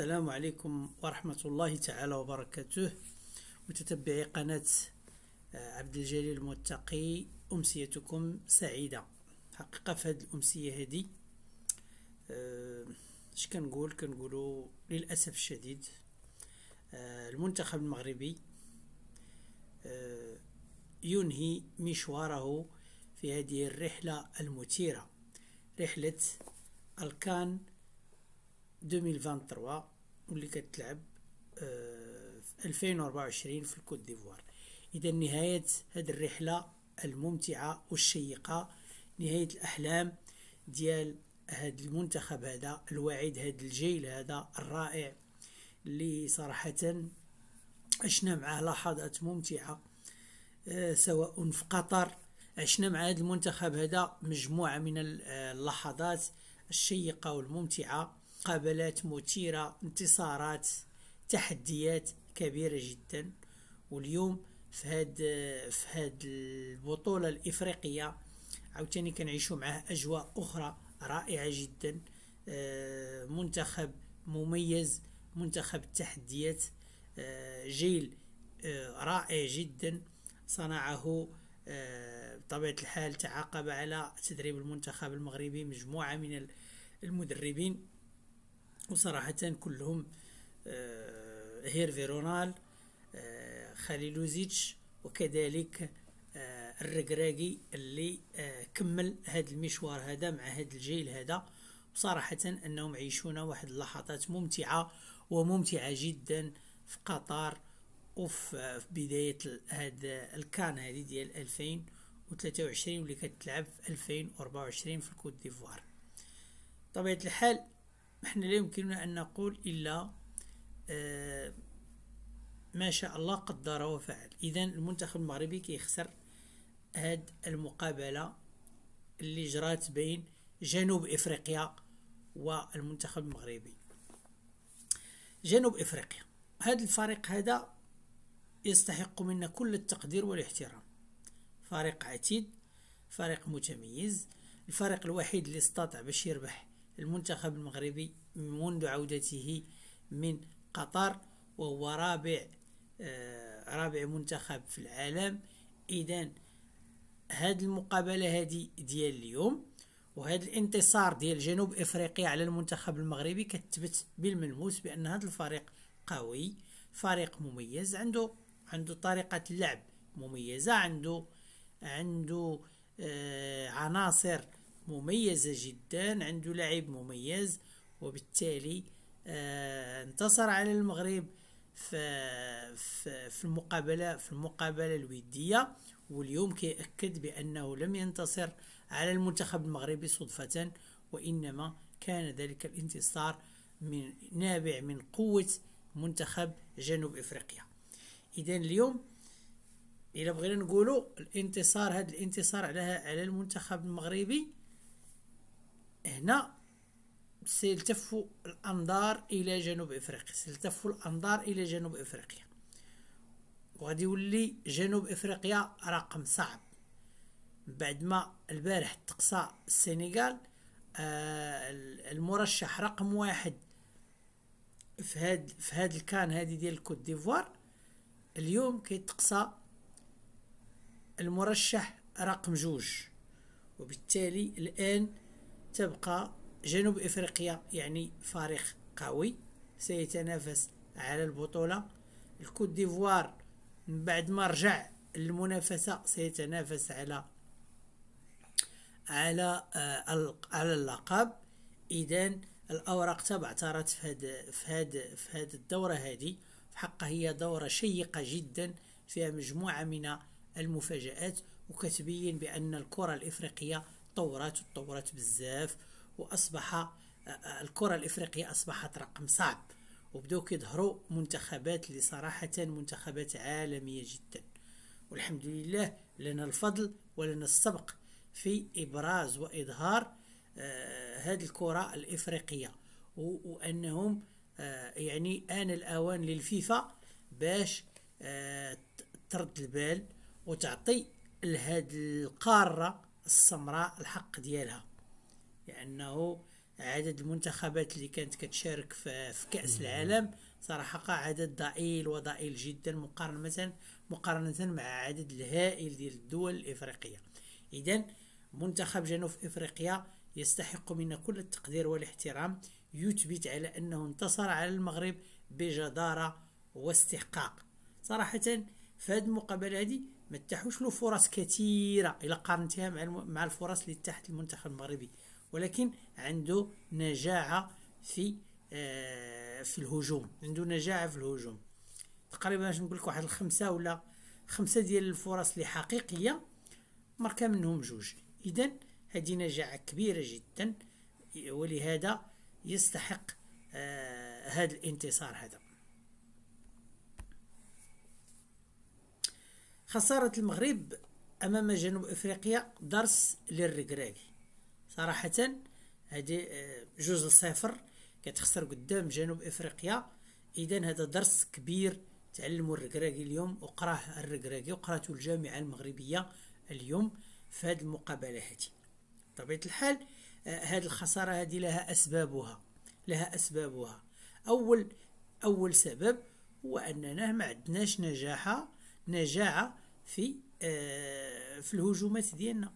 السلام عليكم ورحمة الله تعالى وبركاته متتبعي قناة آه، عبد الجليل المتقي أمسيتكم سعيدة حقيقة في هذه الأمسية هذه اش آه، كنقول كنقولوا للأسف الشديد آه، المنتخب المغربي ينهي مشواره في هذه الرحلة المثيرة رحلة الكان 2023 واللي كتلعب آه، في 2024 في الكوت ديفوار اذا نهايه هذه الرحله الممتعه والشيقه نهايه الاحلام ديال هذا المنتخب هذا الواعد هذا الجيل هذا الرائع اللي صراحه عشنا معاه لحظات ممتعه آه، سواء في قطر عشنا مع هذا المنتخب هذا مجموعه من آه، اللحظات الشيقه والممتعه مقابلات مثيرة انتصارات تحديات كبيرة جدا واليوم في هاد في هاد البطولة الإفريقية عاوتاني كنعيشوا معاه أجواء أخرى رائعة جدا آه، منتخب مميز منتخب التحديات آه، جيل آه، رائع جدا صنعه بطبيعة الحال تعاقب على تدريب المنتخب المغربي مجموعة من المدربين وصراحة كلهم آه، هيرفي رونال آه، خليلوزيتش وكذلك آه، الركراكي اللي كمل هذا المشوار هذا مع هذا الجيل هذا بصراحة أنهم عيشونا واحد اللحظات ممتعة وممتعة جدا في قطر وفي بداية هذا الكان هذه ديال 2023 واللي كتلعب في 2024 في الكوت ديفوار طبيعة الحال نحن لا يمكننا أن نقول إلا آه، ما شاء الله قدر وفعل إذا المنتخب المغربي كيخسر هاد المقابلة اللي جرات بين جنوب إفريقيا والمنتخب المغربي جنوب إفريقيا هذا الفريق هذا يستحق منا كل التقدير والاحترام فريق عتيد فريق متميز الفريق الوحيد اللي استطاع باش يربح المنتخب المغربي منذ عودته من قطر وهو رابع آه، رابع منتخب في العالم اذا هاد المقابله هادي ديال اليوم وهذا الانتصار ديال جنوب افريقيا على المنتخب المغربي كتبت بالملموس بان هذا الفريق قوي فريق مميز عنده عنده طريقه لعب مميزه عنده عنده آه عناصر مميزة جدا عنده لاعب مميز وبالتالي آه، انتصر على المغرب في المقابلة في المقابلة الودية واليوم كيأكد بأنه لم ينتصر على المنتخب المغربي صدفة وإنما كان ذلك الانتصار من نابع من قوة منتخب جنوب إفريقيا إذا اليوم إلا بغينا نقولوا الانتصار هذا الانتصار على المنتخب المغربي هنا سيلتف الانظار الى جنوب افريقيا سيلتف الانظار الى جنوب افريقيا وغادي يولي جنوب افريقيا رقم صعب بعد ما البارح تقصى السنغال آه، المرشح رقم واحد في هاد في هاد الكان هادي ديال الكوت ديفوار اليوم كيتقصى المرشح رقم جوج وبالتالي الان تبقى جنوب إفريقيا يعني فريق قوي سيتنافس على البطولة الكوت ديفوار من بعد ما رجع المنافسة سيتنافس على على آه، على اللقب اذا الاوراق تبع اعترت في هاد في هاد في هاد الدوره هذه في حقها هي دوره شيقه جدا فيها مجموعه من المفاجات وكتبين بان الكره الافريقيه تطورت وتطورت بزاف واصبح آه، آه، الكره الافريقيه اصبحت رقم صعب وبداو كيظهروا منتخبات اللي صراحه منتخبات عالميه جدا والحمد لله لنا الفضل ولنا السبق في ابراز واظهار آه، هذه الكره الافريقيه وانهم يعني ان الاوان للفيفا باش ترد البال وتعطي لهذه القاره السمراء الحق ديالها لانه عدد المنتخبات اللي كانت كتشارك في, كاس العالم صراحه عدد ضئيل وضئيل جدا مقارنه مقارنه مع عدد الهائل ديال الدول الافريقيه اذا منتخب جنوب افريقيا يستحق منا كل التقدير والاحترام يثبت على انه انتصر على المغرب بجداره واستحقاق صراحه في هذه المقابله هذه ما اتاحوش له فرص كثيره الا قارنتها مع مع الفرص اللي تحت المنتخب المغربي ولكن عنده نجاعه في آه، في الهجوم عنده نجاعه في الهجوم تقريبا باش نقول لك واحد الخمسه ولا خمسه ديال الفرص اللي حقيقيه مركا منهم جوج اذا هذه نجاعه كبيره جدا ولهذا يستحق آه، هذا الانتصار هذا خسارة المغرب أمام جنوب أفريقيا درس للركراكي صراحة هذه آه، جوج صفر كتخسر قدام جنوب أفريقيا إذا هذا درس كبير تعلموا الركراكي اليوم وقراه الركراكي وقراته الجامعة المغربية اليوم في هذه المقابلة هذه بطبيعة الحال آه، هذه الخسارة هذه لها أسبابها لها أسبابها أول أول سبب هو أننا ما عندناش نجاحة نجاعه في آه، في الهجومات ديالنا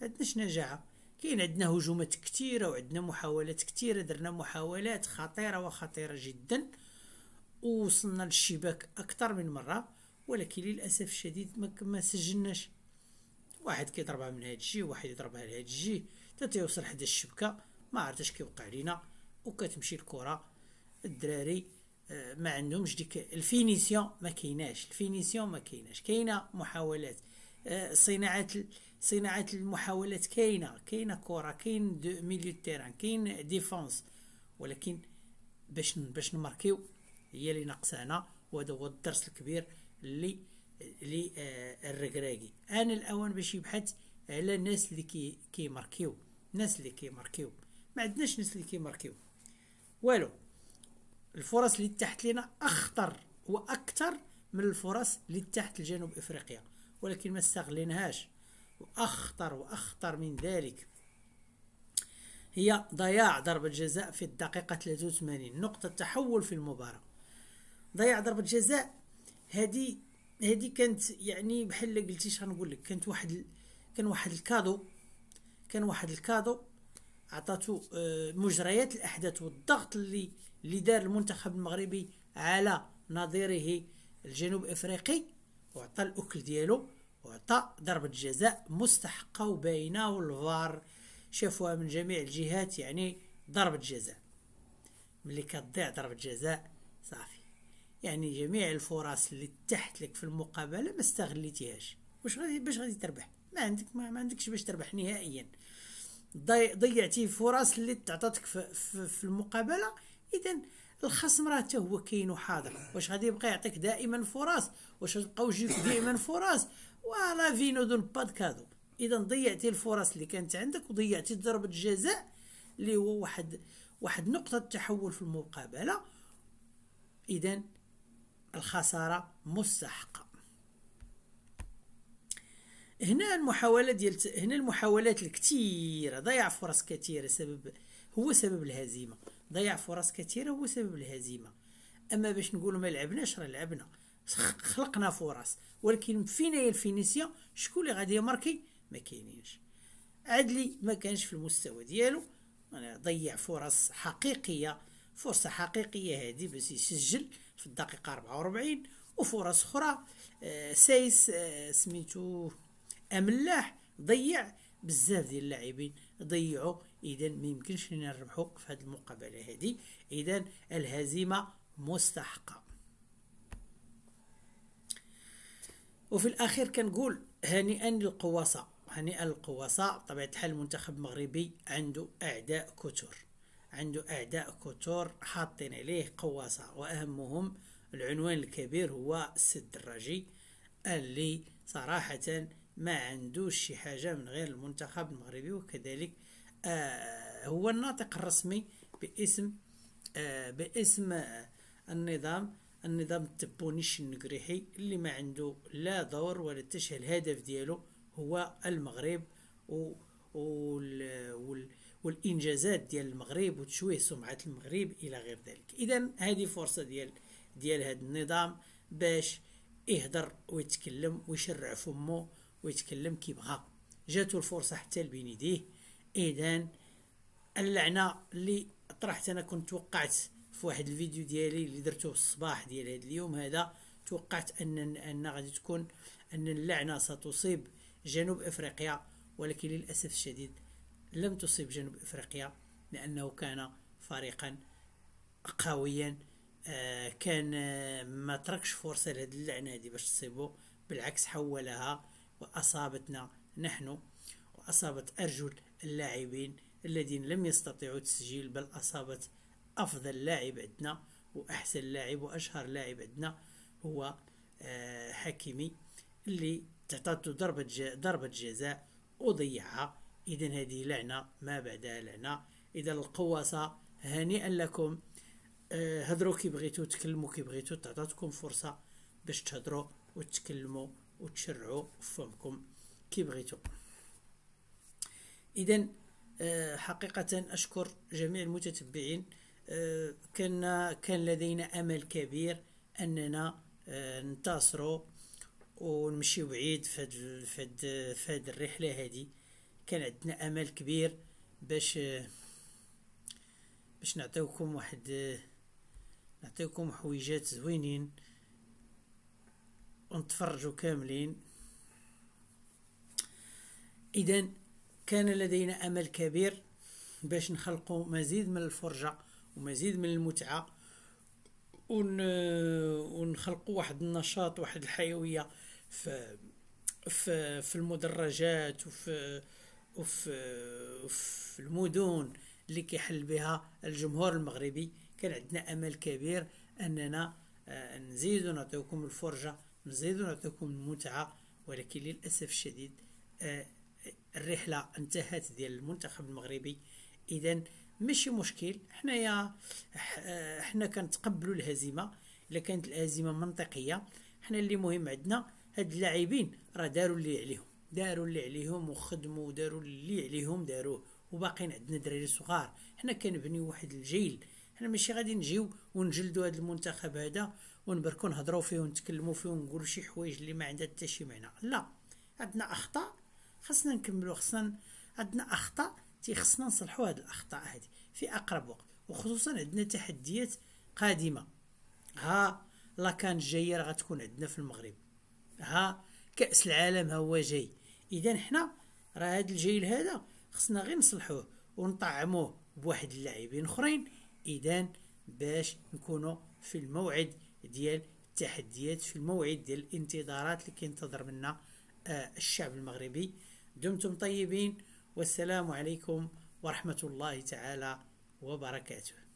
ما عندناش نجاعه كاين عندنا هجومات كثيره وعندنا محاولات كثيره درنا محاولات خطيره وخطيره جدا ووصلنا للشباك اكثر من مره ولكن للاسف الشديد ما, سجلناش واحد كيضربها من هاد الجي واحد يضربها لهاد الجي حتى تيوصل حدا الشبكه ما عرفتش كيوقع لينا وكتمشي الكره الدراري ما عندهمش ديك الفينيسيون ما كايناش الفينيسيون ما كايناش كاينه محاولات آه، صناعه صناعه المحاولات كاينه كاينه كره كاين ميليو تيران كاين ديفونس ولكن باش باش نماركيو هي اللي ناقصانا وهذا هو الدرس الكبير اللي آه، الركراكي انا الاوان باش يبحث على الناس اللي كي كيماركيو الناس اللي كيماركيو ما عندناش ناس اللي كيماركيو والو الفرص اللي تحت لنا اخطر واكثر من الفرص اللي تحت لجنوب افريقيا ولكن ما استغليناهاش واخطر واخطر من ذلك هي ضياع ضربة جزاء في الدقيقة 83 نقطة تحول في المباراة ضياع ضربة جزاء هادي هادي كانت يعني بحال قلتي شنقول لك كانت واحد كان واحد الكادو كان واحد الكادو عطاتو آه، مجريات الاحداث والضغط اللي اللي دار المنتخب المغربي على نظيره الجنوب افريقي وعطى الاكل ديالو وعطى ضربه جزاء مستحقه وباينه والفار شافوها من جميع الجهات يعني ضربه جزاء ملي كتضيع ضربه جزاء صافي يعني جميع الفرص اللي تحت لك في المقابله ما استغليتيهاش واش غادي باش غادي تربح ما عندك ما, ما عندكش باش تربح نهائيا ضيعتي فرص اللي تعطاتك في, في, في المقابله اذا الخصم راه حتى هو كاين وحاضر واش غادي يبقى يعطيك دائما فرص واش غتبقى يجيك دائما فرص ولا فينو دون كادو اذا ضيعتي الفرص اللي كانت عندك وضيعتي ضربه الجزاء اللي هو واحد واحد نقطه تحول في المقابله اذا الخساره مستحقه هنا المحاولات ديال هنا المحاولات الكثيره ضيع فرص كثيره سبب هو سبب الهزيمه ضيع فرص كثيره هو سبب الهزيمه اما باش نقولوا ما لعبناش راه لعبنا خلقنا فرص ولكن فينا يا الفينيسيا شكون اللي غادي يماركي ما كاينينش عدلي ما كانش في المستوى ديالو ضيع فرص حقيقيه فرصه حقيقيه هذه باش يسجل في الدقيقه 44 وفرص اخرى آه، سايس آه، سميتو املاح ضيع بزاف ديال اللاعبين ضيعوا اذا ما يمكنش لنا نربحو في هذه المقابله هذه اذا الهزيمه مستحقه وفي الاخير كنقول هنيئا للقواصه هنيئا للقواصه بطبيعه الحال المنتخب المغربي عنده اعداء كثر عنده اعداء كثر حاطين عليه قواصه واهمهم العنوان الكبير هو السد الدراجي اللي صراحه ما عندوش شي حاجه من غير المنتخب المغربي وكذلك آه، هو الناطق الرسمي باسم آه، باسم آه، النظام النظام التبوني الشنقريحي اللي ما عنده لا دور ولا تشهي الهدف ديالو هو المغرب و وال والانجازات ديال المغرب وتشويه سمعه المغرب الى غير ذلك اذا هذه فرصه ديال ديال هذا النظام باش يهضر ويتكلم ويشرع فمو ويتكلم كيبغى جاتو الفرصه حتى لبين يديه اذا اللعنه اللي طرحت انا كنت توقعت في واحد الفيديو ديالي اللي درته في الصباح ديال هذا اليوم هذا توقعت ان ان غادي تكون ان اللعنه ستصيب جنوب افريقيا ولكن للاسف الشديد لم تصيب جنوب افريقيا لانه كان فريقا قويا آه كان آه ما تركش فرصه لهذه اللعنه هذه باش تصيبو بالعكس حولها واصابتنا نحن واصابت ارجل اللاعبين الذين لم يستطيعوا التسجيل بل أصابت أفضل لاعب عندنا وأحسن لاعب وأشهر لاعب عندنا هو آه، حكيمي اللي تعطاته ضربة ضربة جزاء وضيعها إذا هذه لعنة ما بعدها لعنة إذا القواصة هنيئا لكم هضروا آه، كي بغيتو تكلموا كي بغيتو تعطاتكم فرصة باش تهضروا وتكلموا وتشرعوا فمكم كي بغيتو اذا آه، حقيقه اشكر جميع المتتبعين آه، كان كان لدينا امل كبير اننا آه، ننتصروا ونمشي بعيد في فهاد الرحله هذه كان عندنا امل كبير باش باش نعطيوكم واحد نعطيوكم حويجات زوينين ونتفرجوا كاملين اذا كان لدينا امل كبير باش نخلقوا مزيد من الفرجه ومزيد من المتعه ون... ونخلقوا واحد النشاط واحد الحيويه في في في المدرجات وفي وفي, في المدن اللي كيحل بها الجمهور المغربي كان عندنا امل كبير اننا آه، نزيدو نعطيكم الفرجه نزيدو نعطيكم المتعه ولكن للاسف الشديد آه، الرحله انتهت ديال المنتخب المغربي اذا ماشي مشكل حنايا حنا كنتقبلوا الهزيمه الا كانت الهزيمه منطقيه حنا اللي مهم عندنا هاد اللاعبين راه داروا اللي عليهم داروا اللي عليهم وخدموا وداروا اللي عليهم داروه وباقيين عندنا دراري صغار حنا كنبنيو واحد الجيل حنا ماشي غادي نجيو ونجلدوا هذا المنتخب هذا ونبركو نهضروا فيه ونتكلموا فيه ونقولوا شي حوايج اللي ما عندها حتى شي معنى لا عندنا اخطاء خصنا نكملو خصنا عندنا اخطاء تيخصنا نصلحو هاد الاخطاء هادي في اقرب وقت وخصوصا عندنا تحديات قادمه ها لاكان جايه راه غتكون عندنا في المغرب ها كاس العالم ها هو جاي اذا حنا راه هاد الجيل هذا خصنا غير نصلحوه ونطعموه بواحد اللاعبين اخرين اذا باش نكونوا في الموعد ديال التحديات في الموعد ديال الانتظارات اللي كينتظر منا آه، الشعب المغربي دمتم طيبين والسلام عليكم ورحمه الله تعالى وبركاته